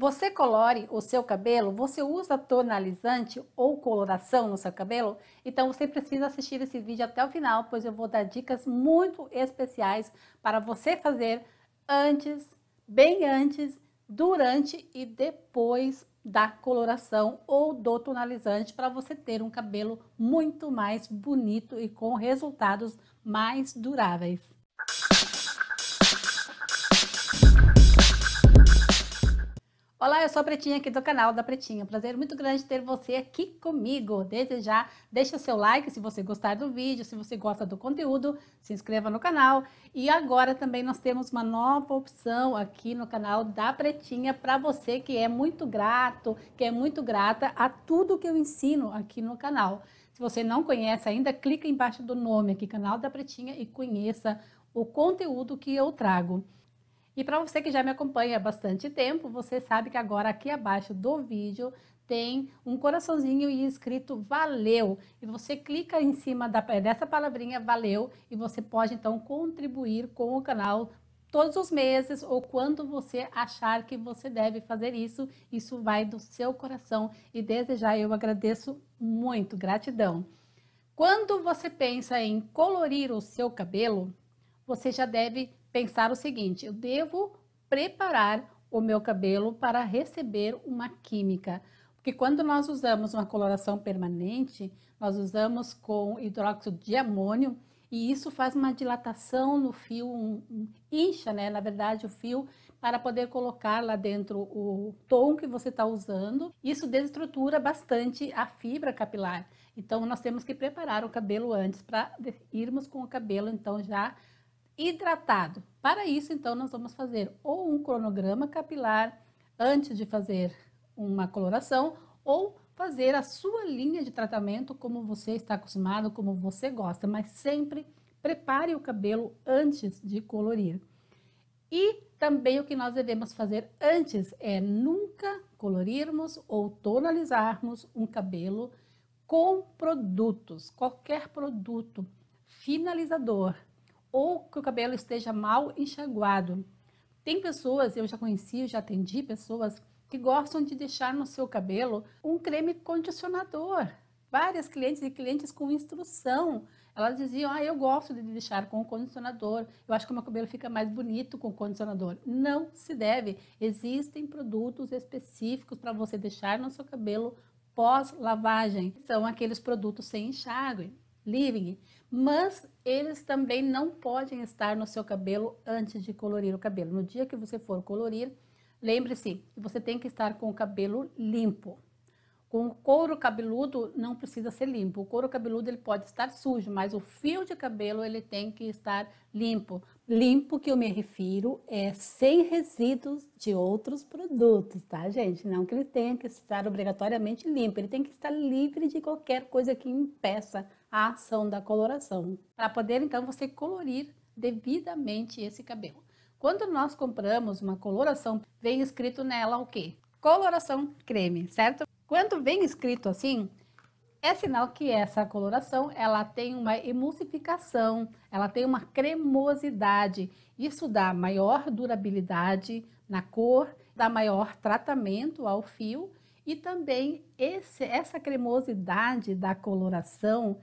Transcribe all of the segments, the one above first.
Você colore o seu cabelo? Você usa tonalizante ou coloração no seu cabelo? Então você precisa assistir esse vídeo até o final, pois eu vou dar dicas muito especiais para você fazer antes, bem antes, durante e depois da coloração ou do tonalizante para você ter um cabelo muito mais bonito e com resultados mais duráveis. Olá, eu sou a Pretinha aqui do canal da Pretinha. Prazer muito grande ter você aqui comigo. Desde já, deixa seu like se você gostar do vídeo, se você gosta do conteúdo, se inscreva no canal. E agora também nós temos uma nova opção aqui no canal da Pretinha para você que é muito grato, que é muito grata a tudo que eu ensino aqui no canal. Se você não conhece ainda, clica embaixo do nome aqui, canal da Pretinha, e conheça o conteúdo que eu trago. E para você que já me acompanha há bastante tempo, você sabe que agora aqui abaixo do vídeo tem um coraçãozinho e escrito valeu. E você clica em cima da, dessa palavrinha valeu e você pode então contribuir com o canal todos os meses ou quando você achar que você deve fazer isso. Isso vai do seu coração e desde já eu agradeço muito, gratidão. Quando você pensa em colorir o seu cabelo, você já deve pensar o seguinte: eu devo preparar o meu cabelo para receber uma química. Porque quando nós usamos uma coloração permanente, nós usamos com hidróxido de amônio e isso faz uma dilatação no fio, um, um, incha, né, na verdade, o fio para poder colocar lá dentro o tom que você está usando. Isso desestrutura bastante a fibra capilar. Então, nós temos que preparar o cabelo antes para irmos com o cabelo, então, já hidratado. Para isso, então, nós vamos fazer ou um cronograma capilar antes de fazer uma coloração ou fazer a sua linha de tratamento como você está acostumado, como você gosta, mas sempre prepare o cabelo antes de colorir. E também o que nós devemos fazer antes é nunca colorirmos ou tonalizarmos um cabelo com produtos, qualquer produto finalizador, ou que o cabelo esteja mal enxaguado. Tem pessoas, eu já conheci, eu já atendi pessoas que gostam de deixar no seu cabelo um creme condicionador. Várias clientes e clientes com instrução, elas diziam: "Ah, eu gosto de deixar com o condicionador. Eu acho que o meu cabelo fica mais bonito com o condicionador". Não se deve. Existem produtos específicos para você deixar no seu cabelo pós lavagem. São aqueles produtos sem enxágue living, mas eles também não podem estar no seu cabelo antes de colorir o cabelo. No dia que você for colorir, lembre-se que você tem que estar com o cabelo limpo. Com o couro cabeludo não precisa ser limpo. O couro cabeludo ele pode estar sujo, mas o fio de cabelo ele tem que estar limpo. Limpo que eu me refiro é sem resíduos de outros produtos, tá, gente? Não que ele tenha que estar obrigatoriamente limpo, ele tem que estar livre de qualquer coisa que impeça a ação da coloração, para poder então você colorir devidamente esse cabelo. Quando nós compramos uma coloração, vem escrito nela o quê? Coloração creme, certo? Quando vem escrito assim, é sinal que essa coloração ela tem uma emulsificação, ela tem uma cremosidade. Isso dá maior durabilidade na cor, dá maior tratamento ao fio e também esse, essa cremosidade da coloração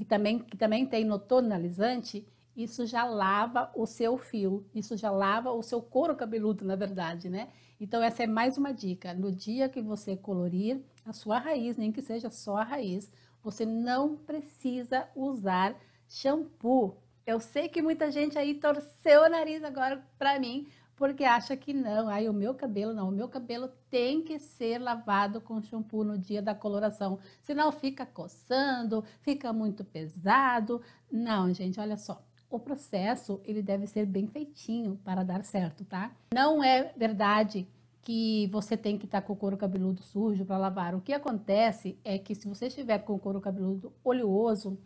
e também, que também tem no tonalizante, isso já lava o seu fio, isso já lava o seu couro cabeludo, na verdade, né? Então, essa é mais uma dica. No dia que você colorir a sua raiz, nem que seja só a raiz, você não precisa usar shampoo. Eu sei que muita gente aí torceu o nariz agora para mim, porque acha que não, aí o meu cabelo não, o meu cabelo tem que ser lavado com shampoo no dia da coloração, senão fica coçando, fica muito pesado. Não, gente, olha só. O processo, ele deve ser bem feitinho para dar certo, tá? Não é verdade que você tem que estar tá com o couro cabeludo sujo para lavar. O que acontece é que se você estiver com o couro cabeludo oleoso,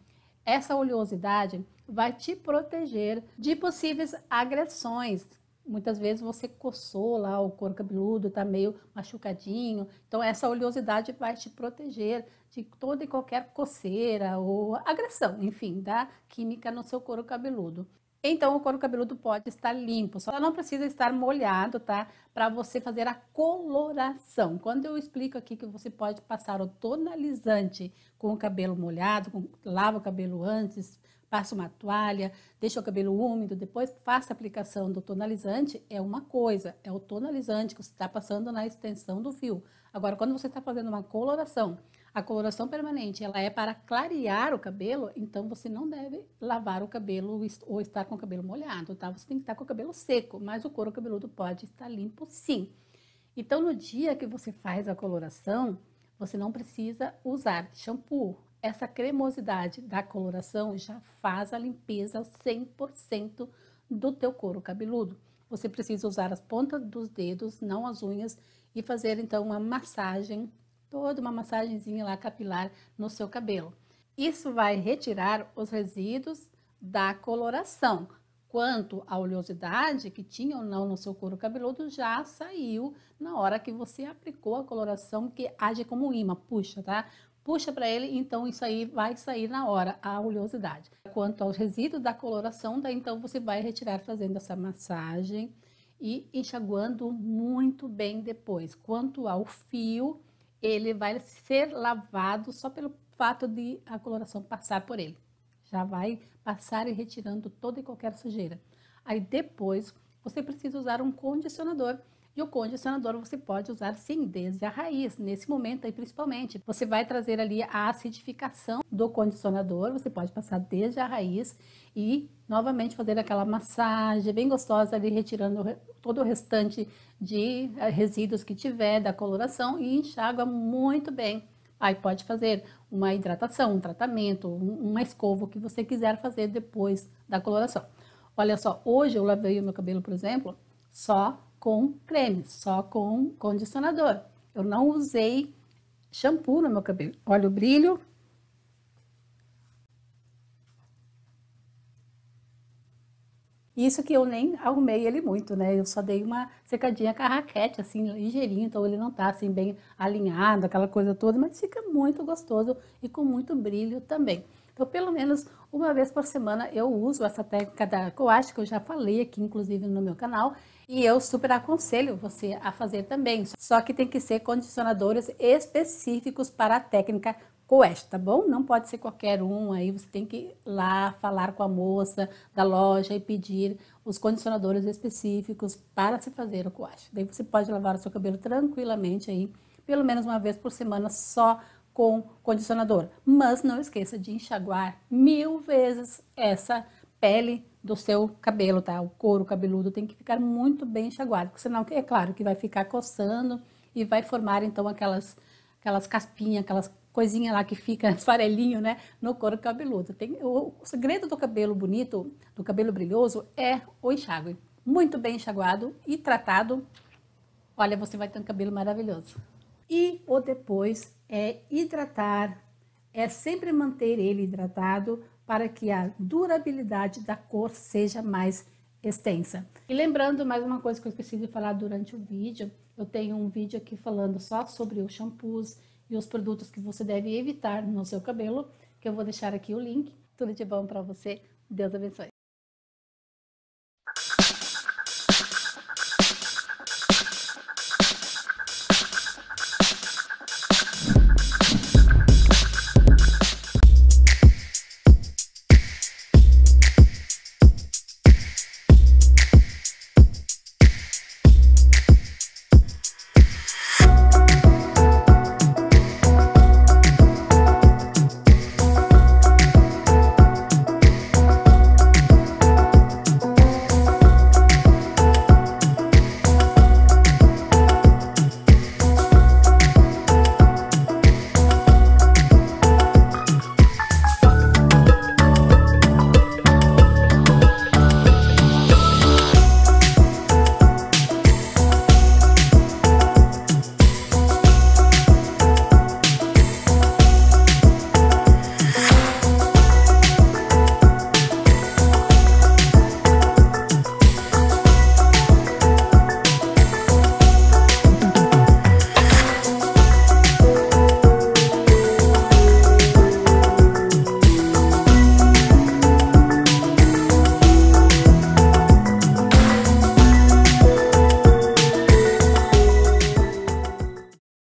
essa oleosidade vai te proteger de possíveis agressões muitas vezes você coçou lá o couro cabeludo, está meio machucadinho. Então, essa oleosidade vai te proteger de toda e qualquer coceira ou agressão, enfim, da química no seu couro cabeludo. Então, o couro cabeludo pode estar limpo, só não precisa estar molhado, tá? Para você fazer a coloração. Quando eu explico aqui que você pode passar o tonalizante com o cabelo molhado, com, lava o cabelo antes, passa uma toalha, deixa o cabelo úmido, depois faça a aplicação do tonalizante, é uma coisa, é o tonalizante que você está passando na extensão do fio. Agora, quando você está fazendo uma coloração, a coloração permanente, ela é para clarear o cabelo, então você não deve lavar o cabelo ou estar com o cabelo molhado, tá? Você tem que estar com o cabelo seco, mas o couro cabeludo pode estar limpo sim. Então, no dia que você faz a coloração, você não precisa usar shampoo, essa cremosidade da coloração já faz a limpeza 100% do teu couro cabeludo. Você precisa usar as pontas dos dedos, não as unhas, e fazer então uma massagem, toda uma massagenzinha lá capilar no seu cabelo. Isso vai retirar os resíduos da coloração. Quanto à oleosidade que tinha ou não no seu couro cabeludo, já saiu na hora que você aplicou a coloração que age como imã, puxa, tá? puxa para ele, então isso aí vai sair na hora, a oleosidade. Quanto aos resíduos da coloração, daí então você vai retirar fazendo essa massagem e enxaguando muito bem depois. Quanto ao fio, ele vai ser lavado só pelo fato de a coloração passar por ele. Já vai passar e retirando toda e qualquer sujeira. Aí depois você precisa usar um condicionador e o condicionador você pode usar sim desde a raiz, nesse momento aí principalmente. Você vai trazer ali a acidificação do condicionador, você pode passar desde a raiz e novamente fazer aquela massagem bem gostosa ali, retirando todo o restante de eh, resíduos que tiver da coloração e enxágua muito bem. Aí pode fazer uma hidratação, um tratamento, uma escova, o que você quiser fazer depois da coloração. Olha só, hoje eu lavei o meu cabelo, por exemplo, só com creme, só com condicionador. Eu não usei shampoo no meu cabelo. Olha o brilho. Isso que eu nem arrumei ele muito, né? Eu só dei uma secadinha com a raquete, assim, ligeirinho, então ele não tá assim bem alinhado, aquela coisa toda, mas fica muito gostoso e com muito brilho também. Então, pelo menos uma vez por semana eu uso essa técnica da coache, que eu já falei aqui, inclusive, no meu canal, e eu super aconselho você a fazer também. Só que tem que ser condicionadores específicos para a técnica Coest, tá bom? Não pode ser qualquer um, aí você tem que ir lá falar com a moça da loja e pedir os condicionadores específicos para se fazer o coache. Daí você pode lavar o seu cabelo tranquilamente aí, pelo menos uma vez por semana só com condicionador. Mas não esqueça de enxaguar mil vezes essa pele do seu cabelo, tá? O couro cabeludo tem que ficar muito bem enxaguado, porque senão é claro que vai ficar coçando e vai formar então aquelas aquelas caspinhas, aquelas coisinha lá que fica farelinho, né, no couro cabeludo. Tem, o, o, segredo do cabelo bonito, do cabelo brilhoso, é o enxágue. Muito bem enxaguado e tratado, olha, você vai ter um cabelo maravilhoso. E o depois é hidratar, é sempre manter ele hidratado, para que a durabilidade da cor seja mais extensa. E lembrando mais uma coisa que eu esqueci de falar durante o vídeo, eu tenho um vídeo aqui falando só sobre os shampoos e os produtos que você deve evitar no seu cabelo, que eu vou deixar aqui o link. Tudo de bom para você. Deus abençoe.